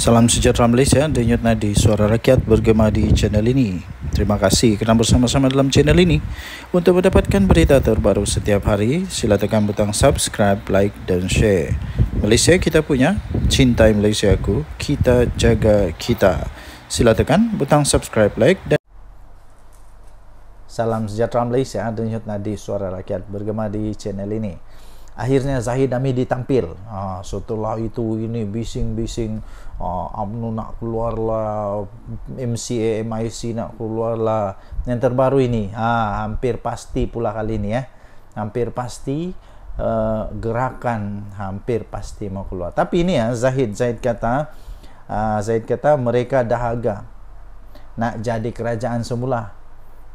Salam sejahtera Malaysia, denyut nadi suara rakyat bergema di channel ini. Terima kasih kerana bersama-sama dalam channel ini. Untuk mendapatkan berita terbaru setiap hari, sila tekan butang subscribe, like dan share. Malaysia kita punya, cintai Malaysia aku, kita jaga kita. Sila tekan butang subscribe, like dan Salam sejahtera Malaysia, denyut nadi suara rakyat bergema di channel ini. Akhirnya Zahid Amir ditampil. Ah, setelah itu ini bising-bising Ah, UMNO nak keluar lah MCA, MIC nak keluar lah yang terbaru ini ha, hampir pasti pula kali ini ya hampir pasti uh, gerakan hampir pasti mau keluar tapi ini ya Zahid Zahid kata uh, Zahid kata mereka dahaga nak jadi kerajaan semula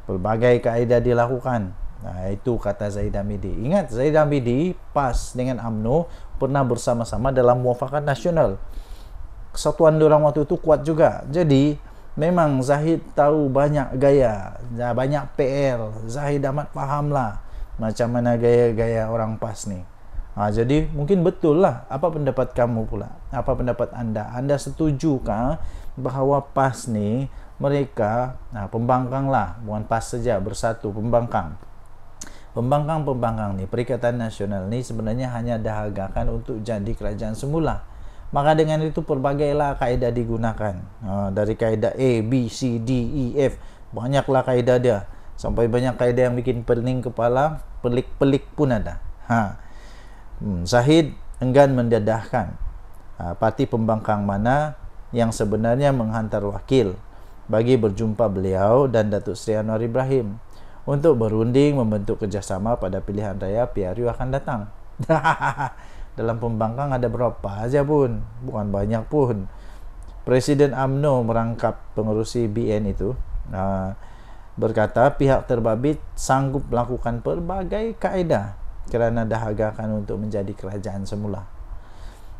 pelbagai kaedah dilakukan nah, itu kata Zaid Amidi ingat Zaid Amidi pas dengan Amnu pernah bersama-sama dalam muafakat nasional kesatuan orang waktu itu kuat juga. Jadi memang Zahid tahu banyak gaya, banyak PL. Zahid amat faham lah macam mana gaya-gaya orang PAS ni. Ha, jadi mungkin betul lah apa pendapat kamu pula? Apa pendapat anda? Anda setujukah bahawa PAS ni mereka nah, ha, pembangkang lah bukan PAS saja bersatu pembangkang pembangkang-pembangkang ni Perikatan Nasional ni sebenarnya hanya dahagakan untuk jadi kerajaan semula Maka dengan itu lah kaedah digunakan uh, dari kaedah A, B, C, D, E, F banyaklah kaedah dia sampai banyak kaedah yang bikin pening kepala pelik-pelik pun ada. Ha. Hmm, Sahid enggan mendedahkan uh, parti pembangkang mana yang sebenarnya menghantar wakil bagi berjumpa beliau dan Datuk Seri Anwar Ibrahim untuk berunding membentuk kerjasama pada pilihan raya PRU akan datang. dalam pembangkang ada berapa aja pun bukan banyak pun Presiden AMNO merangkap pengurusi BN itu uh, berkata pihak terbabit sanggup melakukan pelbagai kaedah kerana dahaga akan untuk menjadi kerajaan semula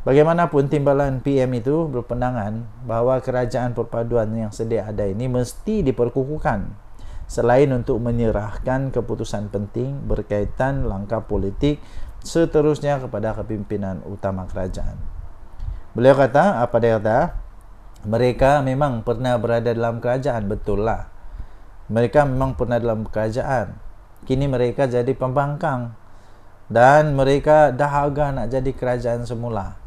Bagaimanapun timbalan PM itu berpendangan bahawa kerajaan perpaduan yang sedia ada ini mesti diperkukuhkan selain untuk menyerahkan keputusan penting berkaitan langkah politik seterusnya kepada kepimpinan utama kerajaan. Beliau kata, apa dia kata? Mereka memang pernah berada dalam kerajaan, betul lah. Mereka memang pernah dalam kerajaan. Kini mereka jadi pembangkang dan mereka dahaga nak jadi kerajaan semula.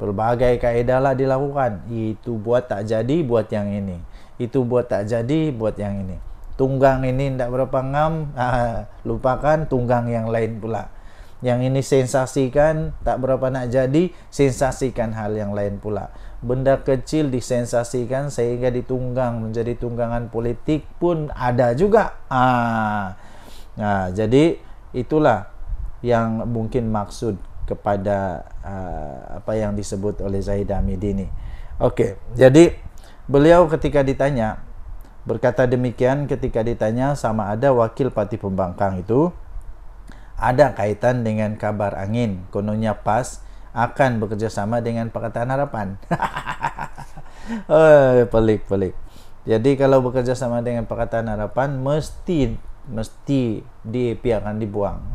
Pelbagai kaedah lah dilakukan. Itu buat tak jadi, buat yang ini. Itu buat tak jadi, buat yang ini. Tunggang ini tidak berapa ngam, ah, lupakan tunggang yang lain pula. yang ini sensasikan tak berapa nak jadi sensasikan hal yang lain pula benda kecil disensasikan sehingga ditunggang menjadi tunggangan politik pun ada juga ah nah jadi itulah yang mungkin maksud kepada uh, apa yang disebut oleh Zahid Hamidini oke jadi beliau ketika ditanya berkata demikian ketika ditanya sama ada wakil parti pembangkang itu ada kaitan dengan kabar angin kononnya PAS akan bekerjasama dengan Pakatan Harapan pelik-pelik jadi kalau bekerjasama dengan Pakatan Harapan mesti mesti DAP akan dibuang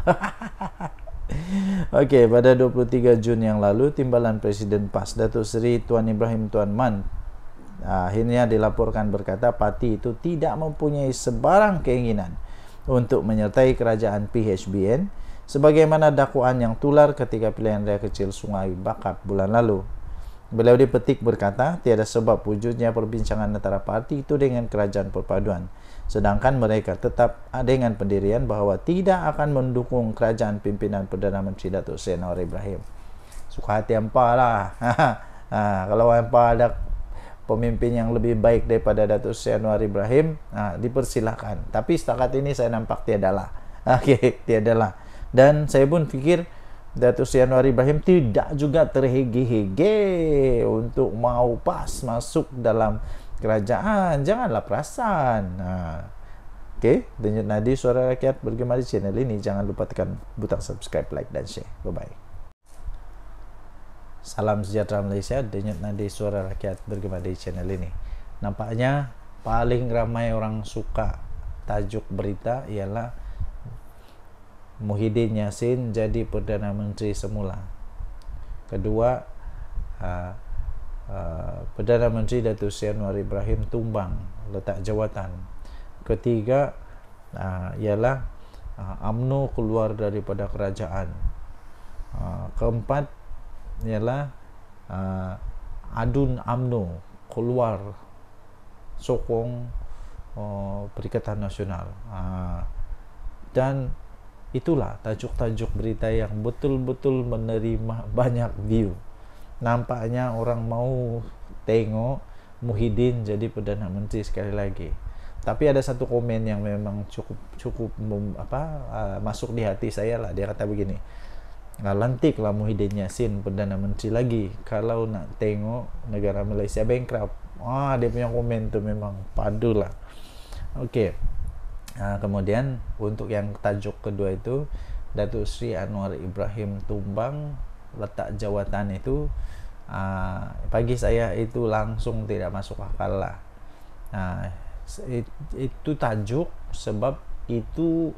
Oke, pada 23 Jun yang lalu timbalan Presiden PAS Datuk Seri Tuan Ibrahim Tuan Man akhirnya dilaporkan berkata parti itu tidak mempunyai sebarang keinginan untuk menyertai kerajaan PHBN sebagaimana dakwaan yang tular ketika pilihan raya kecil Sungai Bakat bulan lalu. Beliau dipetik berkata, tiada sebab wujudnya perbincangan antara parti itu dengan kerajaan perpaduan. Sedangkan mereka tetap dengan pendirian bahawa tidak akan mendukung kerajaan pimpinan Perdana Menteri Datuk Seri Ibrahim. Suka hati empah lah. Ha, ha, kalau empah ada pemimpin yang lebih baik daripada Datuk Seri Anwar Ibrahim uh, dipersilahkan tapi setakat ini saya nampak tiada tiadalah okay, tiada lah. dan saya pun fikir Datuk Seri Anwar Ibrahim tidak juga terhege-hege untuk mau pas masuk dalam kerajaan janganlah perasan uh. Ha. Okay, denyut nadi suara rakyat bergema di channel ini. Jangan lupa tekan butang subscribe, like dan share. Bye-bye. Salam sejahtera Malaysia, denyut nadi suara rakyat bergema di channel ini. Nampaknya paling ramai orang suka tajuk berita ialah Muhyiddin Yassin jadi Perdana Menteri semula. Kedua, ah, ah, Perdana Menteri Datuk Seri Anwar Ibrahim tumbang letak jawatan. Ketiga, ah, ialah UMNO keluar daripada kerajaan. keempat, ialah uh, adun amno keluar sokong uh, Perikatan Nasional uh, dan itulah tajuk-tajuk berita yang betul-betul menerima banyak view nampaknya orang mau tengok Muhyiddin jadi perdana menteri sekali lagi tapi ada satu komen yang memang cukup cukup apa uh, masuk di hati saya lah dia kata begini uh, lantiklah Muhyiddin Yassin Perdana Menteri lagi kalau nak tengok negara Malaysia bankrupt. Ah dia punya komen tu memang padulah. Okey. Uh, kemudian untuk yang tajuk kedua itu Datuk Sri Anwar Ibrahim tumbang letak jawatan itu uh, bagi saya itu langsung tidak masuk akal lah. Uh, itu tajuk sebab itu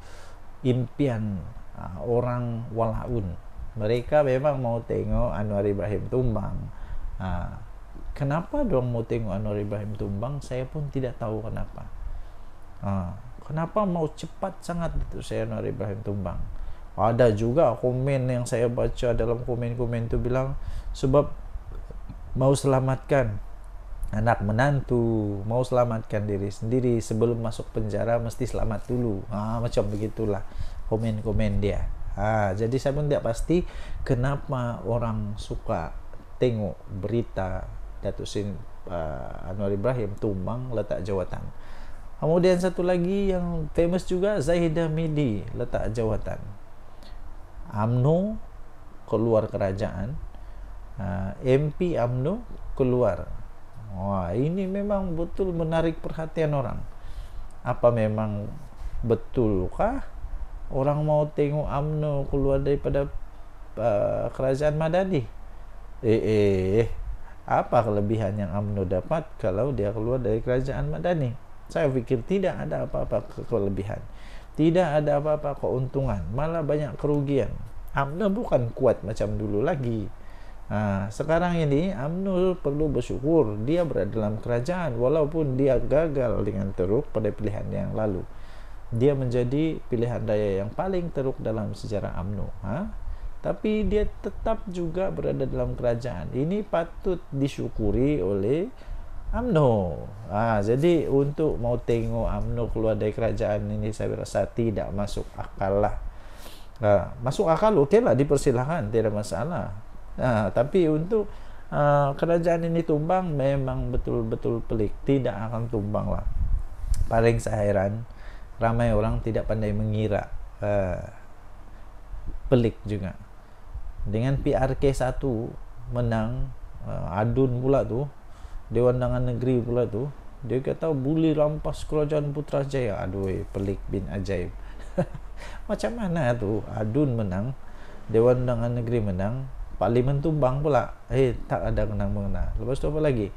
impian Ah, orang walaun mereka memang mau tengok Anwar Ibrahim tumbang ah, kenapa dong mau tengok Anwar Ibrahim tumbang saya pun tidak tahu kenapa ah, kenapa mau cepat sangat itu saya Anwar Ibrahim tumbang ada juga komen yang saya baca dalam komen-komen itu bilang sebab mau selamatkan anak menantu mau selamatkan diri sendiri sebelum masuk penjara mesti selamat dulu ha, macam begitulah komen-komen dia. Ha, jadi saya pun tidak pasti kenapa orang suka tengok berita Datuk Sin uh, Anwar Ibrahim tumbang letak jawatan. Kemudian satu lagi yang famous juga Zahidah Midi letak jawatan. Amnu keluar kerajaan. Uh, MP Amnu keluar. Wah, ini memang betul menarik perhatian orang. Apa memang betulkah orang mau tengok UMNO keluar daripada uh, kerajaan Madani eh, eh apa kelebihan yang UMNO dapat kalau dia keluar dari kerajaan Madani saya fikir tidak ada apa-apa kelebihan tidak ada apa-apa keuntungan malah banyak kerugian UMNO bukan kuat macam dulu lagi Nah, ha, sekarang ini UMNO perlu bersyukur dia berada dalam kerajaan walaupun dia gagal dengan teruk pada pilihan yang lalu dia menjadi pilihan daya yang paling teruk dalam sejarah AMNO ha? tapi dia tetap juga berada dalam kerajaan ini patut disyukuri oleh AMNO ha, jadi untuk mau tengok AMNO keluar dari kerajaan ini saya rasa tidak masuk akal lah ha, masuk akal okey lah dipersilahkan tidak masalah ha, tapi untuk ha, kerajaan ini tumbang memang betul-betul pelik tidak akan tumbang lah paling saya heran ramai orang tidak pandai mengira uh, pelik juga dengan PRK1 menang uh, adun pula tu Dewan Dangan Negeri pula tu dia kata boleh rampas kerajaan Putrajaya aduh eh, pelik bin ajaib macam mana tu adun menang Dewan Dangan Negeri menang Parlimen tumbang pula Eh tak ada kenang mengena Lepas tu apa lagi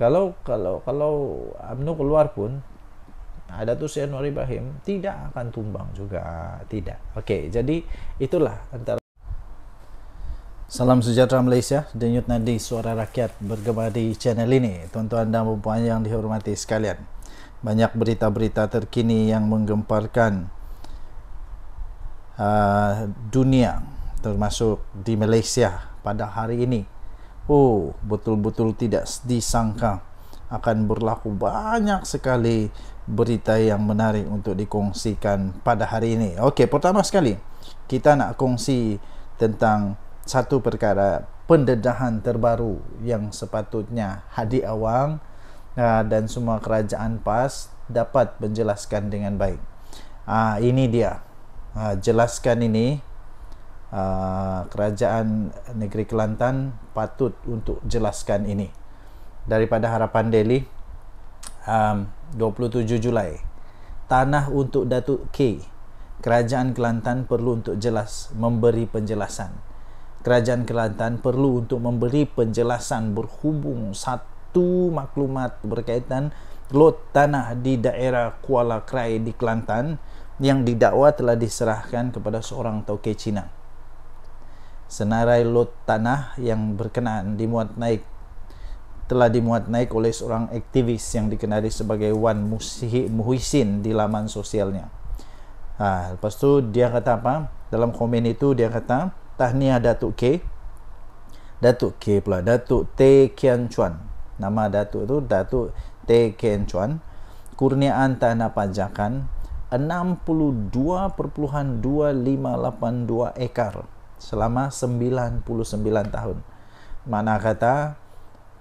Kalau kalau kalau Abnu keluar pun ada Adatul Sianur Bahim tidak akan tumbang juga. Tidak. Okey, jadi itulah antara Salam sejahtera Malaysia, denyut nadi suara rakyat bergema di channel ini. Tuan-tuan dan puan yang dihormati sekalian. Banyak berita-berita terkini yang menggemparkan uh, dunia termasuk di Malaysia pada hari ini. Oh, betul-betul tidak disangka akan berlaku banyak sekali berita yang menarik untuk dikongsikan pada hari ini. Okey, pertama sekali, kita nak kongsi tentang satu perkara pendedahan terbaru yang sepatutnya Hadi Awang uh, dan semua kerajaan PAS dapat menjelaskan dengan baik. Uh, ini dia. Uh, jelaskan ini uh, kerajaan negeri Kelantan patut untuk jelaskan ini daripada harapan Delhi um, 27 Julai tanah untuk Datuk K Kerajaan Kelantan perlu untuk jelas memberi penjelasan Kerajaan Kelantan perlu untuk memberi penjelasan berhubung satu maklumat berkaitan lot tanah di daerah Kuala Krai di Kelantan yang didakwa telah diserahkan kepada seorang tauke Cina. Senarai lot tanah yang berkenaan dimuat naik telah dimuat naik oleh seorang aktivis yang dikenali sebagai Wan Muhisin di laman sosialnya. Ha, lepas tu dia kata apa? Dalam komen itu dia kata, Tahniah Datuk K. Datuk K pula. Datuk T. Kian Chuan. Nama Datuk itu Datuk T. Kian Chuan. Kurniaan Tanah Pajakan 62.2582 ekar selama 99 tahun. Mana kata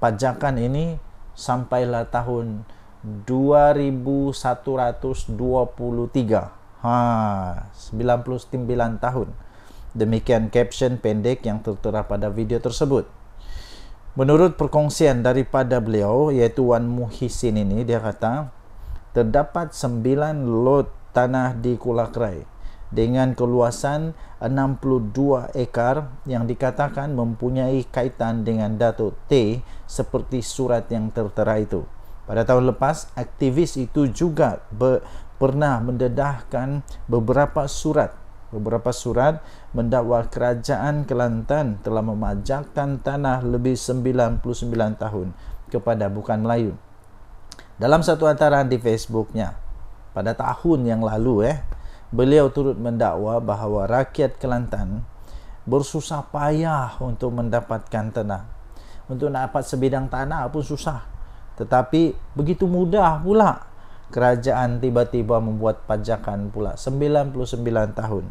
pajakan ini sampailah tahun 2123. Ha, 99 tahun. Demikian caption pendek yang tertera pada video tersebut. Menurut perkongsian daripada beliau iaitu Wan Muhisin ini dia kata terdapat 9 lot tanah di Kulakrai dengan keluasan 62 ekar yang dikatakan mempunyai kaitan dengan Dato' T seperti surat yang tertera itu. Pada tahun lepas, aktivis itu juga pernah mendedahkan beberapa surat beberapa surat mendakwa kerajaan Kelantan telah memajakkan tanah lebih 99 tahun kepada bukan Melayu. Dalam satu antara di Facebooknya pada tahun yang lalu eh beliau turut mendakwa bahawa rakyat Kelantan bersusah payah untuk mendapatkan tanah. Untuk nak dapat sebidang tanah pun susah. Tetapi begitu mudah pula kerajaan tiba-tiba membuat pajakan pula 99 tahun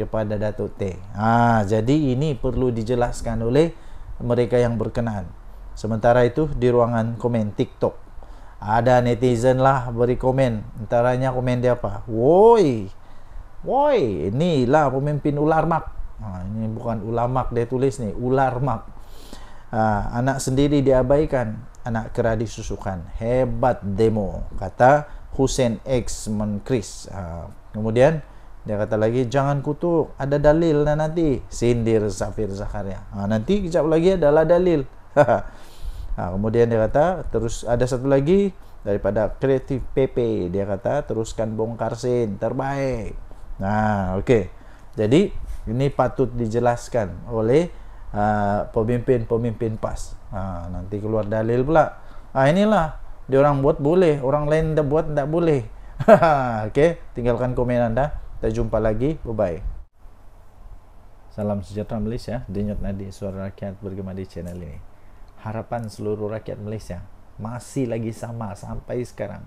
kepada Datuk T. Ha, jadi ini perlu dijelaskan oleh mereka yang berkenaan. Sementara itu di ruangan komen TikTok ada netizen lah beri komen antaranya komen dia apa? Woi, Woi, inilah pemimpin ular mak. Ha, ini bukan ular mak dia tulis ni, ular mak. Ha, anak sendiri diabaikan, anak kera disusukan. Hebat demo, kata Hussein X Menkris. Ha, kemudian dia kata lagi, jangan kutuk, ada dalil lah nanti. Sindir Zafir Zakaria. Ha, nanti kejap lagi adalah dalil. ha, kemudian dia kata, terus ada satu lagi daripada kreatif PP. Dia kata, teruskan bongkar sin, terbaik. Nah, ha, okey. Jadi ini patut dijelaskan oleh uh, pemimpin-pemimpin PAS. Uh, nanti keluar dalil pula. Ah uh, inilah dia orang buat boleh, orang lain dah buat tak boleh. okey, tinggalkan komen anda. Kita jumpa lagi. Bye-bye. Salam sejahtera Malaysia. Denyut nadi suara rakyat bergema di channel ini. Harapan seluruh rakyat Malaysia masih lagi sama sampai sekarang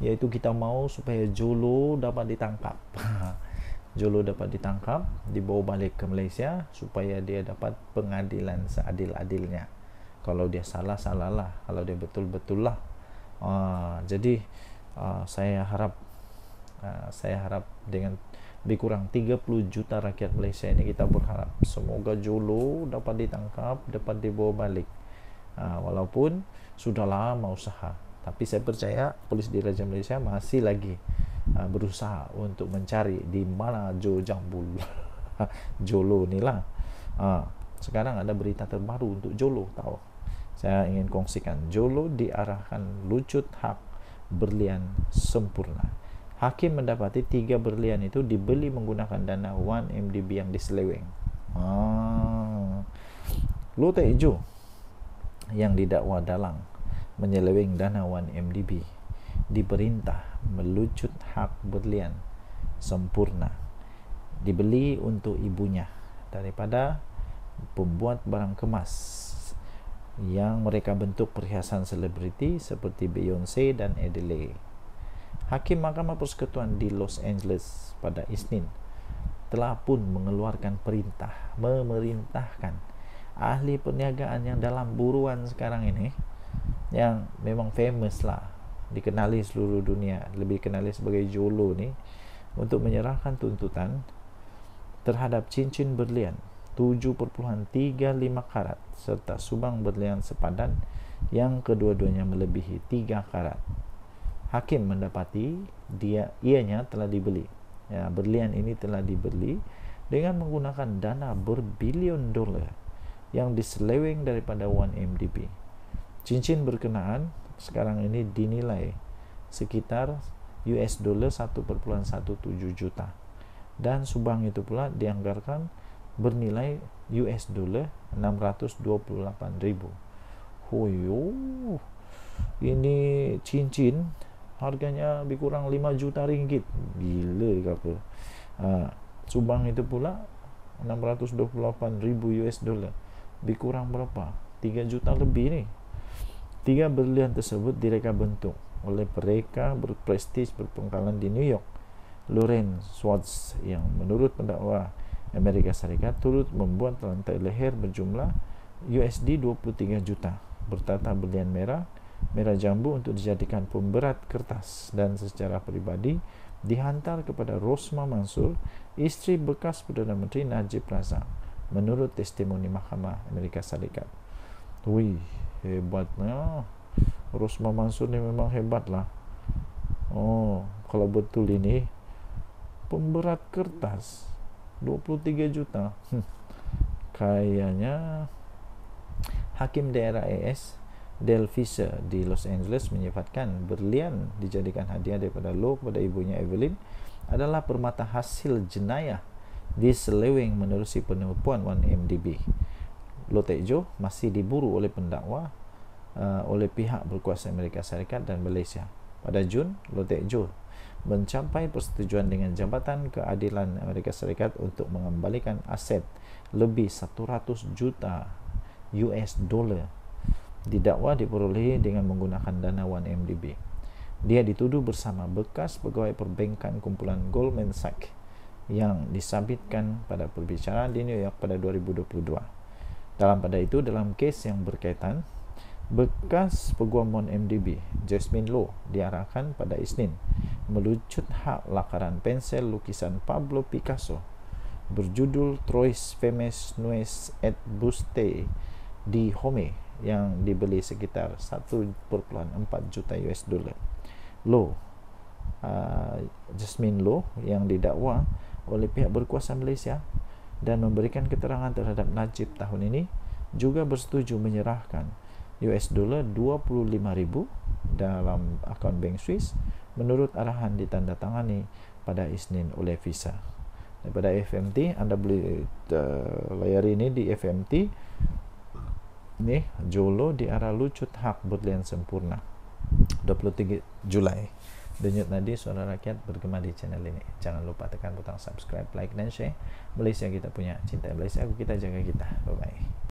iaitu kita mau supaya Jolo dapat ditangkap Jolo dapat ditangkap dibawa balik ke Malaysia supaya dia dapat pengadilan seadil-adilnya kalau dia salah, salahlah kalau dia betul-betul lah uh, jadi uh, saya harap uh, saya harap dengan lebih kurang 30 juta rakyat Malaysia ini kita berharap semoga Jolo dapat ditangkap dapat dibawa balik uh, walaupun sudah lama usaha tapi saya percaya polis di Raja Malaysia masih lagi uh, berusaha untuk mencari di mana Jo Jambul Jolo ni lah uh, sekarang ada berita terbaru untuk Jolo tahu saya ingin kongsikan Jolo diarahkan lucut hak berlian sempurna Hakim mendapati tiga berlian itu dibeli menggunakan dana 1MDB yang diseleweng. Ah. Lu Jo yang didakwa dalang menyeleweng dana 1MDB diperintah melucut hak berlian sempurna dibeli untuk ibunya daripada pembuat barang kemas yang mereka bentuk perhiasan selebriti seperti Beyonce dan Adele. Hakim Mahkamah Persekutuan di Los Angeles pada Isnin telah pun mengeluarkan perintah memerintahkan ahli perniagaan yang dalam buruan sekarang ini yang memang famous lah dikenali seluruh dunia lebih dikenali sebagai Jolo ni untuk menyerahkan tuntutan terhadap cincin berlian 7.35 karat serta subang berlian sepadan yang kedua-duanya melebihi 3 karat Hakim mendapati dia ianya telah dibeli ya, berlian ini telah dibeli dengan menggunakan dana berbilion dolar yang diseleweng daripada 1MDB cincin berkenaan sekarang ini dinilai sekitar US dollar 1.17 juta dan subang itu pula dianggarkan bernilai US dollar 628,000. Hoyo. Ini cincin harganya lebih kurang 5 juta ringgit. Gila ke apa? Uh, subang itu pula ribu US dollar. Lebih kurang berapa? 3 juta lebih ni. Tiga berlian tersebut direka bentuk oleh mereka berprestij berpengkalan di New York, Lorraine Swartz yang menurut pendakwa Amerika Serikat turut membuat rantai leher berjumlah USD 23 juta bertata berlian merah, merah jambu untuk dijadikan pemberat kertas dan secara pribadi dihantar kepada Rosma Mansur, istri bekas Perdana Menteri Najib Razak, menurut testimoni Mahkamah Amerika Serikat. Ui, hebatnya. Rosma Mansur ni memang hebat lah. Oh, kalau betul ini pemberat kertas 23 juta. Hmm. Kayaknya hakim daerah AS Del Fisher di Los Angeles menyifatkan berlian dijadikan hadiah daripada Lo kepada ibunya Evelyn adalah permata hasil jenayah di Selewing menerusi penipuan 1MDB. Lotejo masih diburu oleh pendakwa uh, oleh pihak berkuasa Amerika Syarikat dan Malaysia. Pada Jun, Lotejo mencapai persetujuan dengan Jabatan Keadilan Amerika Syarikat untuk mengembalikan aset lebih 100 juta US dollar didakwa diperolehi dengan menggunakan dana 1MDB. Dia dituduh bersama bekas pegawai perbankan kumpulan Goldman Sachs yang disabitkan pada perbicaraan di New York pada 2022 dalam pada itu dalam kes yang berkaitan bekas peguam Mon MDB Jasmine Low diarahkan pada Isnin melucut hak lakaran pensel lukisan Pablo Picasso berjudul Trois Femmes Nues et Buste di Home yang dibeli sekitar 1.4 juta US dollar. Low uh, Jasmine Low yang didakwa oleh pihak berkuasa Malaysia dan memberikan keterangan terhadap Najib tahun ini juga bersetuju menyerahkan US dollar 25.000 dalam akun bank Swiss menurut arahan ditandatangani pada Isnin oleh Visa. Daripada FMT, Anda beli uh, eh, layar ini di FMT. nih Jolo di arah Lucut Hak Butlian Sempurna 23 Julai. denyut nadi suara rakyat bergema di channel ini. Jangan lupa tekan butang subscribe, like, dan share. Malaysia kita punya, cinta Malaysia aku kita jaga kita. Bye bye.